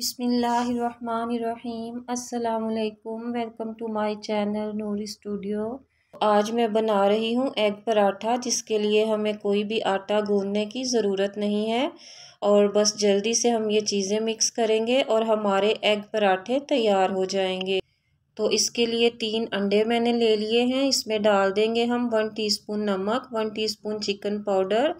बिसमीम् अल्लाम welcome to my channel Noori studio आज मैं बना रही हूँ एग पराठा जिसके लिए हमें कोई भी आटा गूंदने की ज़रूरत नहीं है और बस जल्दी से हम ये चीज़ें मिक्स करेंगे और हमारे एग पराठे तैयार हो जाएंगे तो इसके लिए तीन अंडे मैंने ले लिए हैं इसमें डाल देंगे हम वन टीस्पून नमक one teaspoon chicken powder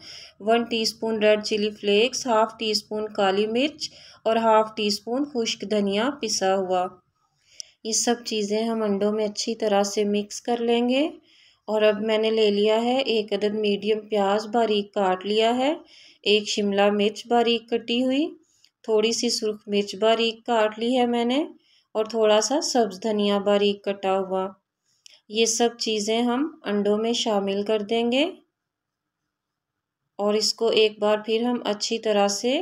one teaspoon red chilli flakes half teaspoon काली मिर्च और हाफ़ टी स्पून खुश्क धनिया पिसा हुआ ये सब चीज़ें हम अंडों में अच्छी तरह से मिक्स कर लेंगे और अब मैंने ले लिया है एक अदद मीडियम प्याज बारीक काट लिया है एक शिमला मिर्च बारीक कटी हुई थोड़ी सी सुरख मिर्च बारीक काट ली है मैंने और थोड़ा सा सब्ज़ धनिया बारीक कटा हुआ ये सब चीज़ें हम अंडों में शामिल कर देंगे और इसको एक बार फिर हम अच्छी तरह से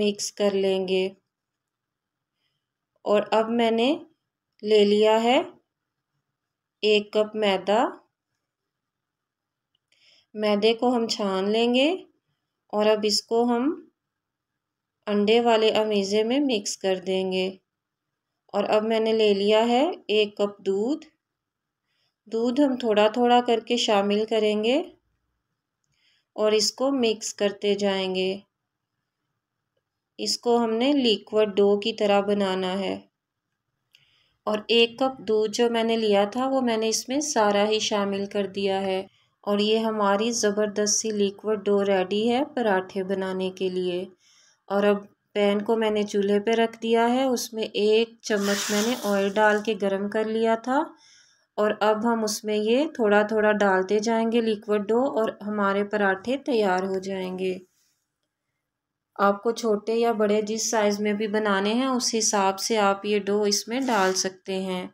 मिक्स कर लेंगे और अब मैंने ले लिया है एक कप मैदा मैदे को हम छान लेंगे और अब इसको हम अंडे वाले अमीज़े में मिक्स कर देंगे और अब मैंने ले लिया है एक कप दूध दूध हम थोड़ा थोड़ा करके शामिल करेंगे और इसको मिक्स करते जाएंगे इसको हमने लिक्विड डो की तरह बनाना है और एक कप दूध जो मैंने लिया था वो मैंने इसमें सारा ही शामिल कर दिया है और ये हमारी ज़बरदस्ती लिक्विड डो रेडी है पराठे बनाने के लिए और अब पैन को मैंने चूल्हे पे रख दिया है उसमें एक चम्मच मैंने ऑयल डाल के गर्म कर लिया था और अब हम उसमें ये थोड़ा थोड़ा डालते जाएंगे लिक्विड डो और हमारे पराठे तैयार हो जाएंगे आपको छोटे या बड़े जिस साइज़ में भी बनाने हैं उस हिसाब से आप ये डो इसमें डाल सकते हैं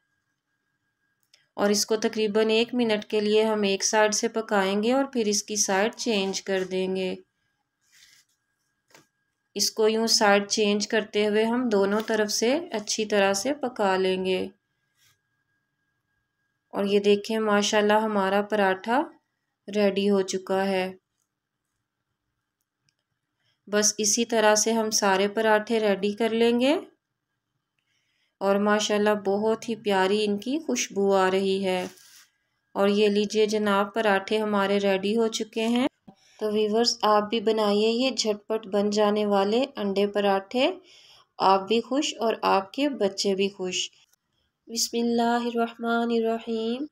और इसको तकरीबन एक मिनट के लिए हम एक साइड से पकाएंगे और फिर इसकी साइड चेंज कर देंगे इसको यूँ साइड चेंज करते हुए हम दोनों तरफ से अच्छी तरह से पका लेंगे और ये देखें माशाल्लाह हमारा पराठा रेडी हो चुका है बस इसी तरह से हम सारे पराठे रेडी कर लेंगे और माशाल्लाह बहुत ही प्यारी इनकी खुशबू आ रही है और ये लीजिए जनाब पराठे हमारे रेडी हो चुके हैं तो वीवर्स आप भी बनाइए ये झटपट बन जाने वाले अंडे पराठे आप भी खुश और आपके बच्चे भी खुश बिसमीम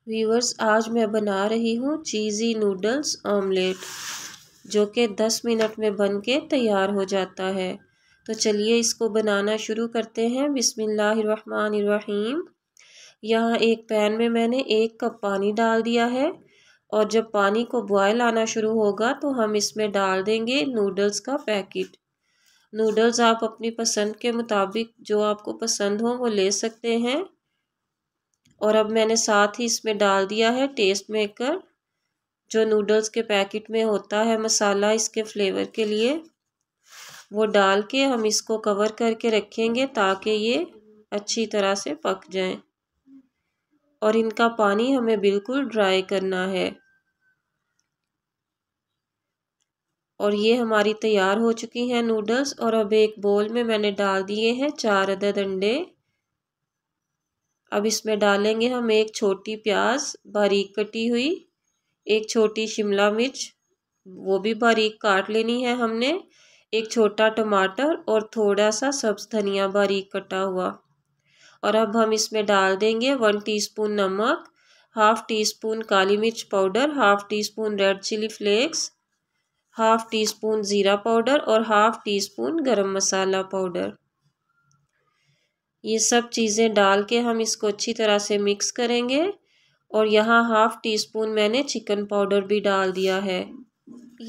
वीवर्स आज मैं बना रही हूँ चीज़ी नूडल्स ऑमलेट जो कि दस मिनट में बन के तैयार हो जाता है तो चलिए इसको बनाना शुरू करते हैं बिसमीम यहाँ एक पैन में मैंने एक कप पानी डाल दिया है और जब पानी को बॉयल आना शुरू होगा तो हम इसमें डाल देंगे नूडल्स का पैकेट नूडल्स आप अपनी पसंद के मुताबिक जो आपको पसंद हो वो ले सकते हैं और अब मैंने साथ ही इसमें डाल दिया है टेस्ट मेकर जो नूडल्स के पैकेट में होता है मसाला इसके फ्लेवर के लिए वो डाल के हम इसको कवर करके रखेंगे ताकि ये अच्छी तरह से पक जाएं और इनका पानी हमें बिल्कुल ड्राई करना है और ये हमारी तैयार हो चुकी हैं नूडल्स और अब एक बोल में मैंने डाल दिए हैं चार अदद अंडे अब इसमें डालेंगे हम एक छोटी प्याज बारीक कटी हुई एक छोटी शिमला मिर्च वो भी बारीक काट लेनी है हमने एक छोटा टमाटर और थोड़ा सा सब्ज़ धनिया बारीक कटा हुआ और अब हम इसमें डाल देंगे वन टीस्पून नमक हाफ़ टी स्पून काली मिर्च powder half teaspoon red chilli flakes half teaspoon ज़ीरा पाउडर और half teaspoon garam masala powder ये सब चीज़ें डाल के हम इसको अच्छी तरह से मिक्स करेंगे और यहाँ हाफ़ टी स्पून मैंने चिकन पाउडर भी डाल दिया है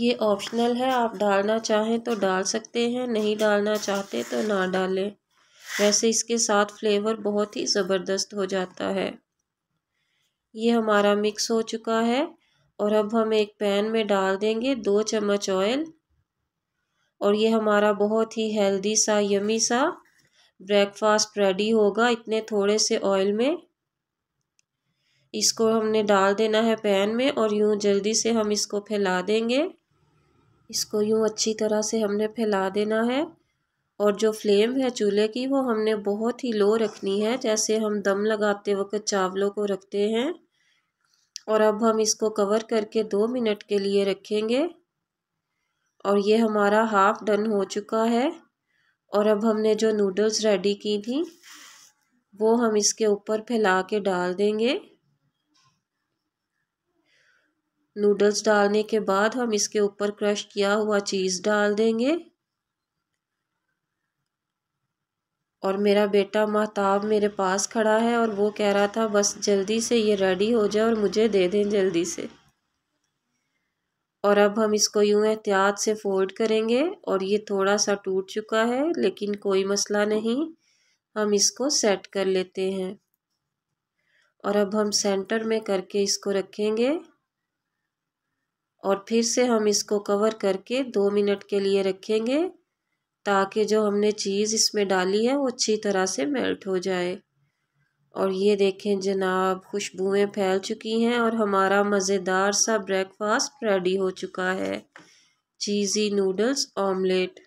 ये ऑप्शनल है आप डालना चाहें तो डाल सकते हैं नहीं डालना चाहते तो ना डालें वैसे इसके साथ फ्लेवर बहुत ही ज़बरदस्त हो जाता है ये हमारा मिक्स हो चुका है और अब हम एक पैन में डाल देंगे दो चम्मच ऑयल और ये हमारा बहुत ही हेल्दी सा यमी सा ब्रेकफास्ट रेडी होगा इतने थोड़े से ऑयल में इसको हमने डाल देना है पैन में और यूँ जल्दी से हम इसको फैला देंगे इसको यूँ अच्छी तरह से हमने फैला देना है और जो फ्लेम है चूल्हे की वो हमने बहुत ही लो रखनी है जैसे हम दम लगाते वक्त चावलों को रखते हैं और अब हम इसको कवर करके दो मिनट के लिए रखेंगे और ये हमारा हाफ डन हो चुका है और अब हमने जो नूडल्स रेडी की थी वो हम इसके ऊपर फैला के डाल देंगे नूडल्स डालने के बाद हम इसके ऊपर क्रश किया हुआ चीज़ डाल देंगे और मेरा बेटा महताब मेरे पास खड़ा है और वो कह रहा था बस जल्दी से ये रेडी हो जाए और मुझे दे दें जल्दी से और अब हम इसको यूँ एहतियात से फोल्ड करेंगे और ये थोड़ा सा टूट चुका है लेकिन कोई मसला नहीं हम इसको सेट कर लेते हैं और अब हम सेंटर में करके इसको रखेंगे और फिर से हम इसको कवर करके दो मिनट के लिए रखेंगे ताकि जो हमने चीज़ इसमें डाली है वो अच्छी तरह से मेल्ट हो जाए और ये देखें जनाब खुशबुएं फैल चुकी हैं और हमारा मज़ेदार सा ब्रेकफास्ट रेडी हो चुका है चीज़ी नूडल्स ऑमलेट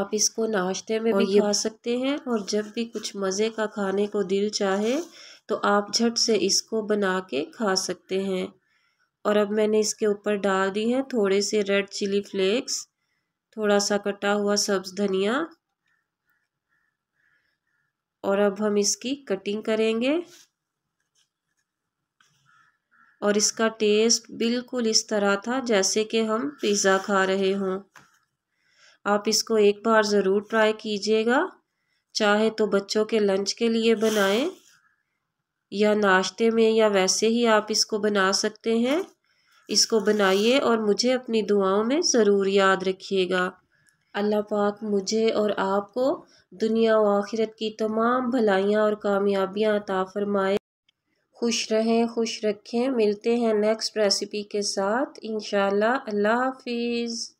आप इसको नाश्ते में भी खा सकते हैं और जब भी कुछ मज़े का खाने को दिल चाहे तो आप झट से इसको बना के खा सकते हैं और अब मैंने इसके ऊपर डाल दी है थोड़े से रेड चिली फ्लेक्स थोड़ा सा कटा हुआ सब्ज धनिया और अब हम इसकी कटिंग करेंगे और इसका टेस्ट बिल्कुल इस तरह था जैसे कि हम पिज़्ज़ा खा रहे हों आप इसको एक बार ज़रूर ट्राई कीजिएगा चाहे तो बच्चों के लंच के लिए बनाएं या नाश्ते में या वैसे ही आप इसको बना सकते हैं इसको बनाइए और मुझे अपनी दुआओं में ज़रूर याद रखिएगा अल्लाह पाक मुझे और आपको दुनिया व आखिरत की तमाम भलाइयाँ और कामयाबियाँ अता फरमाए खुश रहें खुश रखें मिलते हैं नेक्स्ट रेसिपी के साथ इन अल्लाह हाफिज़